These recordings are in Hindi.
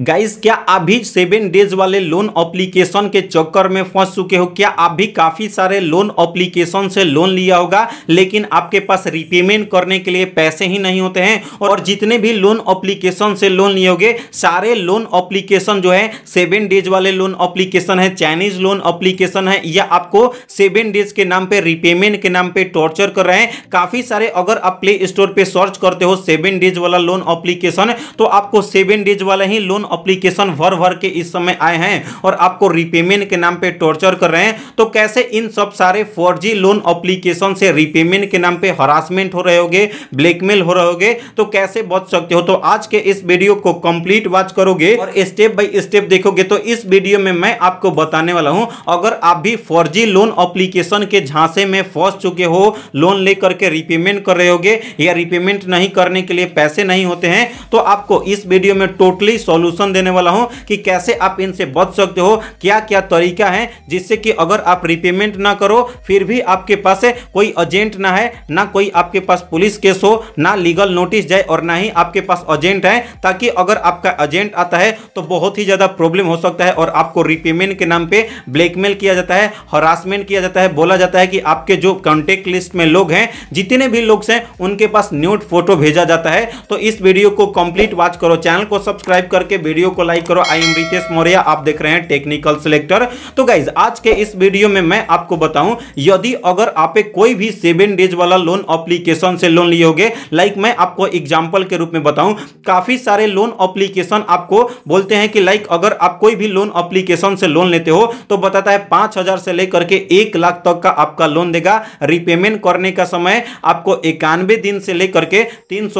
गाइस क्या आप भी सेवन डेज वाले लोन एप्लीकेशन के चक्कर में फंस चुके हो क्या आप भी काफ़ी सारे लोन एप्लीकेशन से लोन लिया होगा लेकिन आपके पास रिपेमेंट करने के लिए पैसे ही नहीं होते हैं और जितने भी लोन एप्लीकेशन से लोन लिए होगे सारे लोन एप्लीकेशन जो है सेवन डेज वाले लोन एप्लीकेशन है चाइनीज लोन अप्लीकेशन है या आपको सेवन डेज के नाम पर रिपेमेंट के नाम पर टॉर्चर कर रहे हैं काफ़ी सारे अगर आप प्ले स्टोर पर सर्च करते हो सेवन डेज वाला लोन अप्लीकेशन तो आपको सेवन डेज वाला ही लोन अप्लीकेशन भर भर के इस समय आए हैं और आपको रिपेमेंट के नाम पे टॉर्चर कर रहे हैं तो कैसे इन सब सारे फर्जी लोन अप्लीकेशन से रिपेमेंट के नाम पे हरासमेंट हो रहे होगे ब्लैकमेल हो रहे होगे तो कैसे बच सकते हो तो आज के इस वीडियो को कंप्लीट वॉच करोगे और स्टेप बाय स्टेप देखोगे तो इस वीडियो में मैं आपको बताने वाला हूं अगर आप भी फर्जी लोन अप्लीकेशन के झांसे में फंस चुके हो लोन लेकर के रिपेमेंट कर रहे होगे या रिपेमेंट नहीं करने के लिए पैसे नहीं होते हैं तो आपको इस वीडियो में टोटली सोल्यूशन सोल्यूशन देने वाला हूँ कि कैसे आप इनसे बच सकते हो क्या क्या तरीका है जिससे कि अगर आप रिपेमेंट ना करो फिर भी आपके पास कोई एजेंट ना है ना कोई आपके पास पुलिस केस हो ना लीगल नोटिस जाए और ना ही आपके पास एजेंट है ताकि अगर आपका एजेंट आता है तो बहुत ही ज़्यादा प्रॉब्लम हो सकता है और आपको रिपेमेंट के नाम पे ब्लैकमेल किया जाता है हरासमेंट किया जाता है बोला जाता है कि आपके जो कॉन्टेक्ट लिस्ट में लोग हैं जितने भी लोग हैं उनके पास न्यूट फोटो भेजा जाता है तो इस वीडियो को कंप्लीट वॉच करो चैनल को सब्सक्राइब करके वीडियो को लाइक करो आई एम रितेश मौर्या आप देख रहे हैं टेक्निकल सिलेक्टर तो गाइज आज के इस वीडियो में मैं आपको बताऊं यदि अगर आप कोई भी सेवन डेज वाला लोन अप्लीकेशन से लोन लिए लाइक मैं आपको एग्जाम्पल के रूप में बताऊं काफी सारे लोन अप्लीकेशन आपको बोलते हैं कि लाइक अगर आप कोई भी लोन अप्लीकेशन से लोन लेते हो तो बताता है पांच हजार से लेकर के एक लाख तक का आपका लोन देगा रिपेमेंट करने का समय आपको इक्यानवे दिन से लेकर के तीन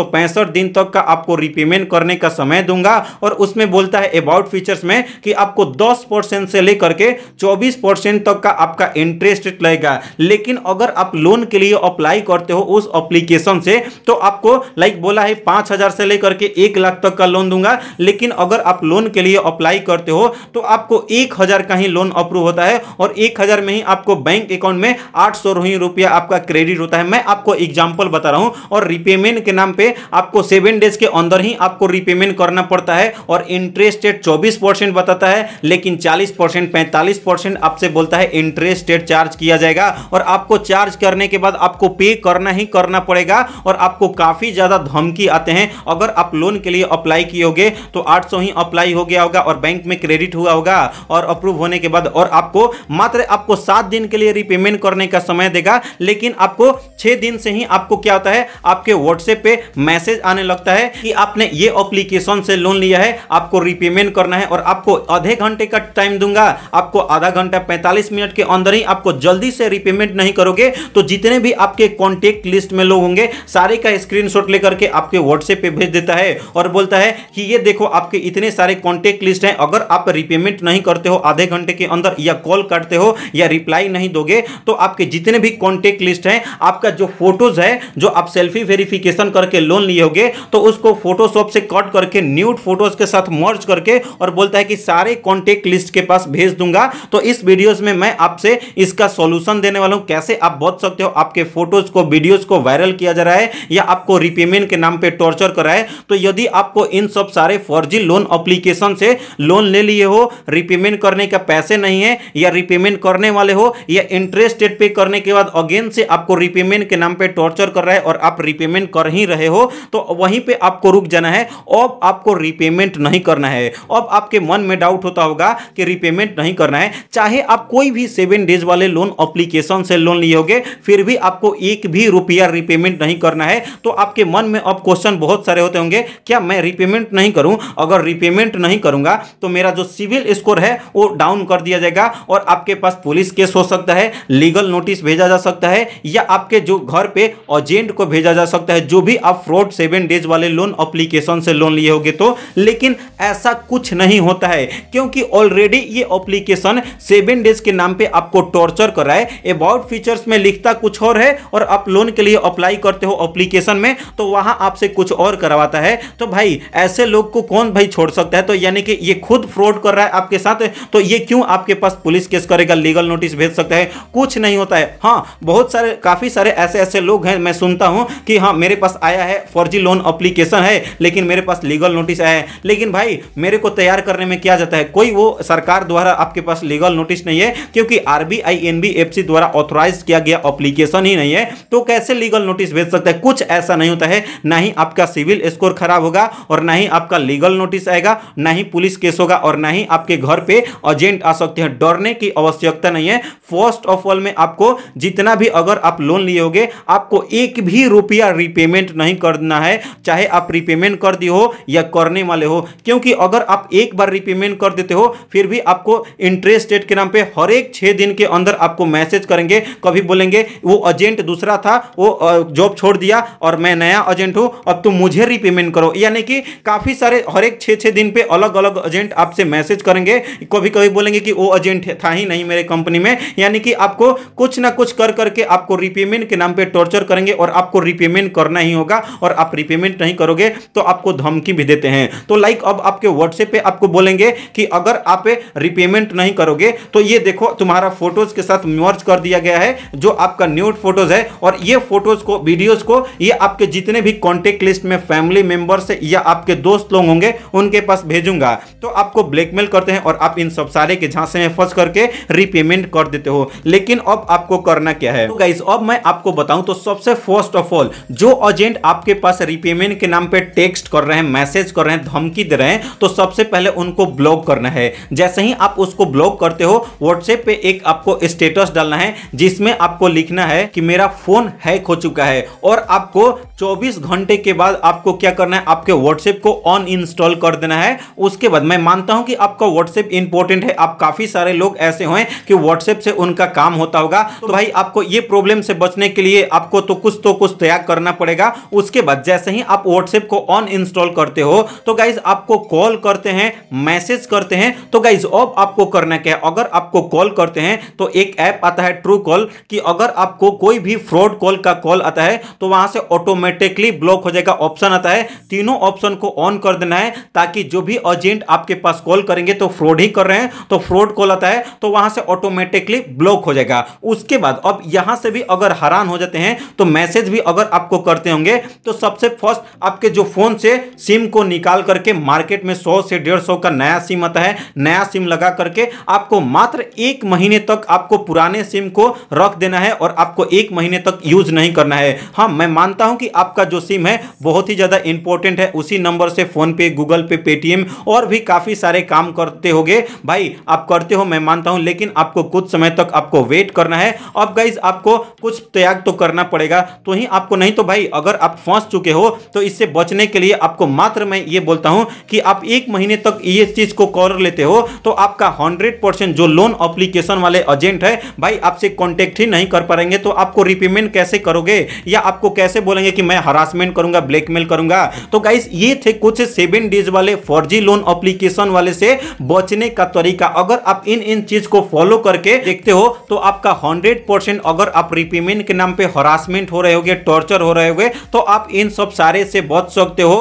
दिन तक का आपको रिपेमेंट करने का समय दूंगा और उस उसमें बोलता है अबाउट फीचर्स में कि आपको दस परसेंट से लेकर के चौबीस परसेंट तक का आपका इंटरेस्ट रेट लगेगा लेकिन अगर आप लोन के लिए अप्लाई करते हो उस अप्लीकेशन से तो आपको लाइक बोला है पाँच से लेकर के एक लाख तक का लोन दूंगा लेकिन अगर आप लोन के लिए अप्लाई करते हो तो आपको एक का ही लोन अप्रूव होता है और एक में ही आपको बैंक अकाउंट में आठ सौ रुपया आपका क्रेडिट होता है मैं आपको एग्जांपल बता रहा हूं और रिपेमेंट के नाम पे आपको सेवन डेज के अंदर ही आपको रिपेमेंट करना पड़ता है और और इंटरेस्ट रेट चौबीस परसेंट बताता है लेकिन चालीस परसेंट पैंतालीस परसेंट आपसे बोलता है इंटरेस्ट रेट चार्ज किया जाएगा और आपको चार्ज करने के बाद आपको पे करना ही करना पड़ेगा और आपको काफ़ी ज़्यादा धमकी आते हैं अगर आप लोन के लिए अप्लाई किए तो आठ ही अप्लाई हो गया होगा और बैंक में क्रेडिट हुआ होगा और अप्रूव होने के बाद और आपको मात्र आपको सात दिन के लिए रिपेमेंट करने का समय देगा लेकिन आपको छह दिन से ही आपको क्या होता है आपके व्हाट्सएप पे मैसेज आने लगता है कि आपने ये अप्लीकेशन से लोन लिया है आपको रिपेमेंट करना है और आपको आधे घंटे का टाइम दूंगा आपको आधा घंटा पैंतालीस मिनट के अंदर ही आपको जल्दी से रिपेमेंट नहीं करोगे तो जितने भी आपके कॉन्टेक्ट लिस्ट में लोग होंगे सारे का स्क्रीन लेकर के आपके व्हाट्सएप पर भेज देता है और बोलता है कि ये देखो आपके इतने सारे कॉन्टेक्ट लिस्ट हैं अगर आप रिपेमेंट नहीं करते हो आधे घंटे के अंदर या कॉल करते हो या रिप्लाई नहीं दोगे तो आपके जितने भी कॉन्टेक्ट लिस्ट हैं आपका जो फोटोज है जो आप सेल्फी वेरिफिकेशन करके लोन लिए होगे तो उसको फोटोशॉप से कट करके न्यूड फोटोज के साथ साथ मर्ज करके और बोलता है कि सारे कॉन्टेक्ट लिस्ट के पास भेज दूंगा तो इस वीडियोज में मैं आपसे इसका सोल्यूशन देने वाला हूँ कैसे आप बच सकते हो आपके फोटोज को वीडियोज को वायरल किया जा रहा है या आपको रिपेमेंट के नाम पर टॉर्चर कर है तो यदि आपको इन सब सारे फर्जी लोन अप्लीकेशन से लोन ले लिए हो रिपेमेंट करने का पैसे नहीं है या रिपेमेंट करने वाले हो या इंटरेस्ट रेट पे करने के बाद अगेन से आपको रिपेमेंट के नाम पे टॉर्चर कर रहा है और आप रिपेमेंट कर ही रहे हो तो वहीं पे आपको रुक जाना है और आपको रिपेमेंट नहीं करना है अब आपके मन में डाउट होता होगा कि रिपेमेंट नहीं करना है चाहे आप कोई भी सेवन डेज वाले लोन अप्लीकेशन से लोन लिए होगे फिर भी आपको एक भी रुपया रिपेमेंट नहीं करना है तो आपके मन में अब क्वेश्चन बहुत सारे होते होंगे क्या मैं रिपेमेंट नहीं करूँ अगर रिपेमेंट नहीं करूँगा तो मेरा जो सिविल स्कोर है वो डाउन कर दिया जाएगा और आपके पास पुलिस केस हो सकता है लीगल नोटिस भेजा जा सकता है या आपके जो घर पे एजेंट को भेजा जा सकता है जो भी आप फ्रॉड सेवन डेज वाले लोन अप्लीकेशन से लोन लिए होगे तो लेकिन ऐसा कुछ नहीं होता है क्योंकि ऑलरेडी ये अप्लीकेशन सेवन डेज के नाम पे आपको टॉर्चर कर रहा है अबाउट फीचर्स में लिखता कुछ और है और आप लोन के लिए अप्लाई करते हो अप्लीकेशन में तो वहां आपसे कुछ और करवाता है तो भाई ऐसे लोग को कौन भाई छोड़ सकता है तो यानी कि ये खुद फ्रॉड कर रहा है आपके साथ तो ये क्यों आपके पास पुलिस केस करेगा लीगल नोटिस भेज सकता है कुछ नहीं होता है हाँ बहुत सारे काफ़ी सारे ऐसे ऐसे लोग हैं मैं सुनता हूं कि हाँ मेरे पास आया है फर्जी लोन अप्लीकेशन है लेकिन मेरे पास लीगल नोटिस आया है लेकिन लेकिन भाई मेरे को तैयार करने में किया जाता है कोई वो सरकार द्वारा आपके पास लीगल नोटिस नहीं है क्योंकि आरबीआई एनबीएफसी द्वारा ऑथोराइज किया गया अप्लीकेशन ही नहीं है तो कैसे लीगल नोटिस भेज सकते हैं कुछ ऐसा नहीं होता है ना ही आपका सिविल स्कोर खराब होगा और ना ही आपका लीगल नोटिस आएगा ना ही पुलिस केस होगा और ना ही आपके घर पर एजेंट आ सकते हैं डरने की आवश्यकता नहीं है फर्स्ट ऑफ ऑल में आपको जितना भी अगर आप लोन लिए होगे आपको एक भी रुपया रिपेमेंट नहीं करना है चाहे आप रिपेमेंट कर दिए हो या करने वाले हो क्योंकि अगर आप एक बार रिपेमेंट कर देते हो फिर भी आपको इंटरेस्ट रेट के नाम पे हर एक छः दिन के अंदर आपको मैसेज करेंगे कभी बोलेंगे वो एजेंट दूसरा था वो जॉब छोड़ दिया और मैं नया एजेंट हूँ अब तुम मुझे रिपेमेंट करो यानी कि काफ़ी सारे हर एक छः छः दिन पे अलग अलग एजेंट आपसे मैसेज करेंगे कभी कभी बोलेंगे कि वो एजेंट था ही नहीं मेरे कंपनी में यानी कि आपको कुछ ना कुछ कर करके आपको रिपेमेंट के नाम पर टॉर्चर करेंगे और आपको रिपेमेंट करना ही होगा और आप रिपेमेंट नहीं करोगे तो आपको धमकी भी देते हैं तो लाइक अब आपके व्हाट्सएप पे आपको बोलेंगे कि अगर आप रिपेमेंट नहीं करोगे तो ये देखो तुम्हारा फोटोज के साथ मर्ज कर दिया गया है जो आपका न्यूड फोटोज है और ये फोटोज को वीडियोज को ये आपके जितने भी कॉन्टेक्ट लिस्ट में फैमिली मेंबर्स या आपके दोस्त लोग होंगे उनके पास भेजूंगा तो आपको ब्लैकमेल करते हैं और आप इन सब सारे के झांसे में फंस करके रिपेमेंट कर देते हो लेकिन अब आपको करना क्या है तो गाइस अब मैं आपको बताऊं तो सबसे फर्स्ट ऑफ ऑल जो एजेंट आपके पास रिपेमेंट के नाम पे टेक्स्ट कर रहे हैं मैसेज कर रहे हैं धमकी दे रहे हैं तो सबसे पहले उनको ब्लॉक करना है जैसे ही आप उसको ब्लॉक करते हो व्हाट्सएप पे एक आपको स्टेटस डालना है जिसमें आपको लिखना है कि मेरा फोन हैक हो चुका है और आपको 24 घंटे के बाद आपको क्या करना है आपके व्हाट्सएप को ऑन इंस्टॉल कर देना है उसके बाद मैं मानता हूं कि आपका व्हाट्सएप इंपॉर्टेंट है आप काफी सारे लोग ऐसे हुए कि व्हाट्सएप से उनका काम होता होगा तो भाई आपको ये प्रॉब्लम से बचने के लिए आपको तो कुछ तो कुछ तैयार करना पड़ेगा उसके बाद जैसे ही आप व्हाट्सएप को ऑन इंस्टॉल करते हो तो गाइज आप आपको कॉल करते हैं मैसेज करते हैं तो गाइज अब आपको करना क्या है अगर आपको कॉल करते हैं तो एक ऐप आता है ट्रू कॉल कि अगर आपको कोई भी फ्रॉड कॉल का कॉल आता है तो वहां से ऑटोमेटिकली ब्लॉक हो जाएगा ऑप्शन आता है तीनों ऑप्शन को ऑन कर देना है ताकि जो भी एजेंट आपके पास कॉल करेंगे तो फ्रॉड ही कर रहे हैं तो फ्रॉड कॉल आता है तो वहां से ऑटोमेटिकली ब्लॉक हो जाएगा उसके बाद अब यहां से भी अगर हैरान हो जाते हैं तो मैसेज भी अगर आपको करते होंगे तो सबसे फर्स्ट आपके जो फोन से सिम को निकाल करके मार्केट में सौ से डेढ़ सौ का नया सिम आता है नया सिम लगा करके आपको मात्र एक महीने तक आपको पुराने सिम को रख देना है और आपको एक महीने तक यूज नहीं करना है हाँ मैं मानता हूं कि आपका जो सिम है बहुत ही ज़्यादा इंपॉर्टेंट है उसी नंबर से फ़ोनपे गूगल पे पेटीएम और भी काफ़ी सारे काम करते हो भाई आप करते हो मैं मानता हूं लेकिन आपको कुछ समय तक आपको वेट करना है अब गाइज आपको कुछ त्याग तो करना पड़ेगा तो ही आपको नहीं तो भाई अगर आप फंस चुके हो तो इससे बचने के लिए आपको मात्र मैं ये बोलता हूं कि आप एक महीने तक ये चीज को कॉर्डर लेते हो तो आपका हंड्रेड परसेंट जो लोन अप्लीकेशन वाले एजेंट है भाई आपसे कॉन्टेक्ट ही नहीं कर पाएंगे तो आपको रिपेमेंट कैसे करोगे या आपको कैसे बोलेंगे कि मैं हरासमेंट करूंगा ब्लैकमेल करूंगा तो गाइस ये थे कुछ सेवन डेज वाले फर्जी लोन अप्लीकेशन वाले से बचने का तरीका अगर आप इन इन चीज को फॉलो करके देखते हो तो आपका हंड्रेड अगर आप रिपेमेंट के नाम पर हरासमेंट हो रहे हो टॉर्चर हो रहे हो तो आप इन सब सारे से बच सकते हो